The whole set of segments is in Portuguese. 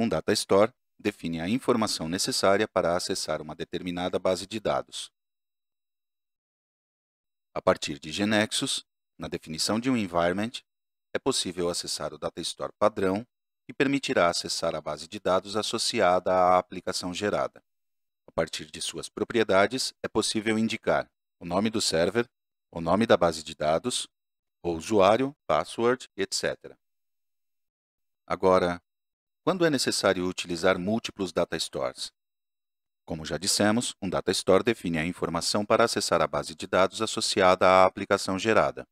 Um data store define a informação necessária para acessar uma determinada base de dados. A partir de Genexus, na definição de um environment, é possível acessar o data store padrão que permitirá acessar a base de dados associada à aplicação gerada. A partir de suas propriedades, é possível indicar o nome do server, o nome da base de dados, o usuário, password, etc. Agora, quando é necessário utilizar múltiplos data stores? Como já dissemos, um data store define a informação para acessar a base de dados associada à aplicação gerada.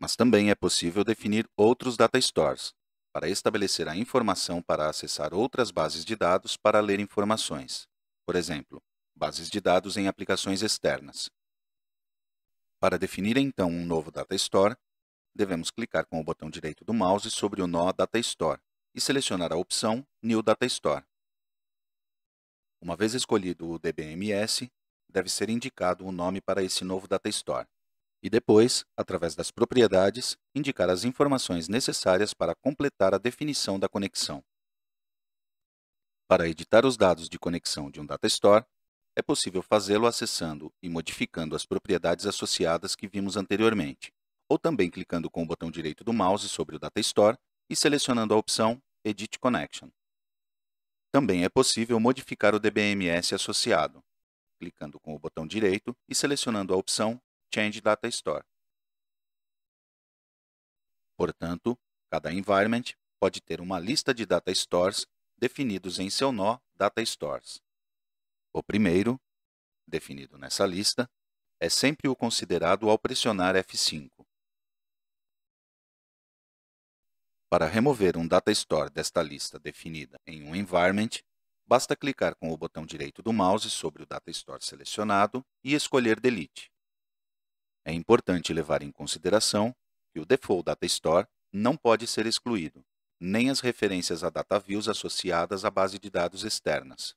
Mas também é possível definir outros data stores, para estabelecer a informação para acessar outras bases de dados para ler informações. Por exemplo, bases de dados em aplicações externas. Para definir então um novo Data Store, devemos clicar com o botão direito do mouse sobre o nó Data Store e selecionar a opção New Data Store. Uma vez escolhido o DBMS, deve ser indicado o nome para esse novo Data Store e depois, através das propriedades, indicar as informações necessárias para completar a definição da conexão. Para editar os dados de conexão de um Data Store, é possível fazê-lo acessando e modificando as propriedades associadas que vimos anteriormente, ou também clicando com o botão direito do mouse sobre o Data Store e selecionando a opção Edit Connection. Também é possível modificar o DBMS associado, clicando com o botão direito e selecionando a opção Change Data Store. Portanto, cada environment pode ter uma lista de data stores definidos em seu nó Data Stores. O primeiro, definido nessa lista, é sempre o considerado ao pressionar F5. Para remover um datastore desta lista definida em um environment, basta clicar com o botão direito do mouse sobre o datastore selecionado e escolher Delete. É importante levar em consideração que o default datastore não pode ser excluído, nem as referências a DataViews associadas à base de dados externas.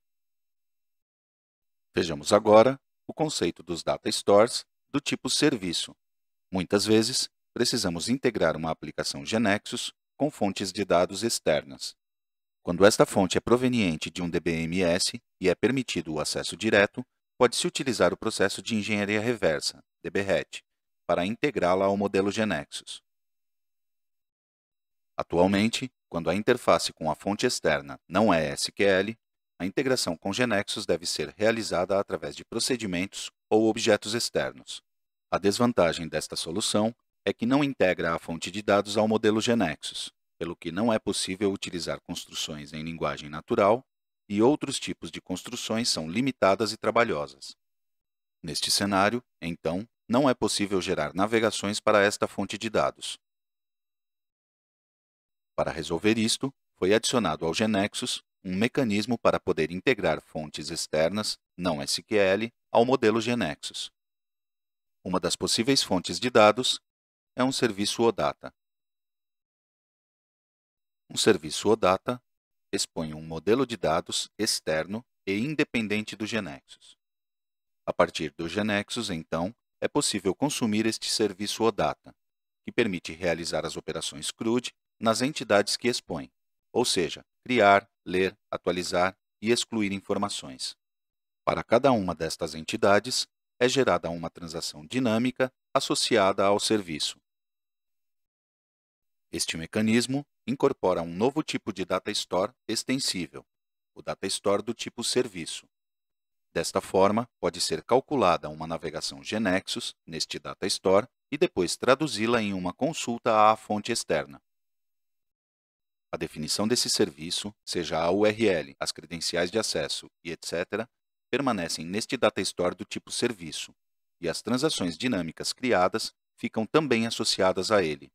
Vejamos agora o conceito dos Data Stores do tipo serviço. Muitas vezes, precisamos integrar uma aplicação Genexus com fontes de dados externas. Quando esta fonte é proveniente de um DBMS e é permitido o acesso direto, pode-se utilizar o processo de engenharia reversa, DBRET, para integrá-la ao modelo Genexus. Atualmente, quando a interface com a fonte externa não é SQL, a integração com Genexus deve ser realizada através de procedimentos ou objetos externos. A desvantagem desta solução é que não integra a fonte de dados ao modelo Genexus, pelo que não é possível utilizar construções em linguagem natural e outros tipos de construções são limitadas e trabalhosas. Neste cenário, então, não é possível gerar navegações para esta fonte de dados. Para resolver isto, foi adicionado ao Genexus um mecanismo para poder integrar fontes externas, não SQL, ao modelo Genexus. Uma das possíveis fontes de dados é um serviço OData. Um serviço OData expõe um modelo de dados externo e independente do Genexus. A partir do Genexus, então, é possível consumir este serviço OData, que permite realizar as operações CRUD nas entidades que expõe, ou seja, criar, ler, atualizar e excluir informações. Para cada uma destas entidades, é gerada uma transação dinâmica associada ao serviço, este mecanismo incorpora um novo tipo de data store extensível, o data store do tipo serviço. Desta forma, pode ser calculada uma navegação Genexus neste data store e depois traduzi-la em uma consulta à fonte externa. A definição desse serviço, seja a URL, as credenciais de acesso e etc., permanecem neste data store do tipo serviço, e as transações dinâmicas criadas ficam também associadas a ele.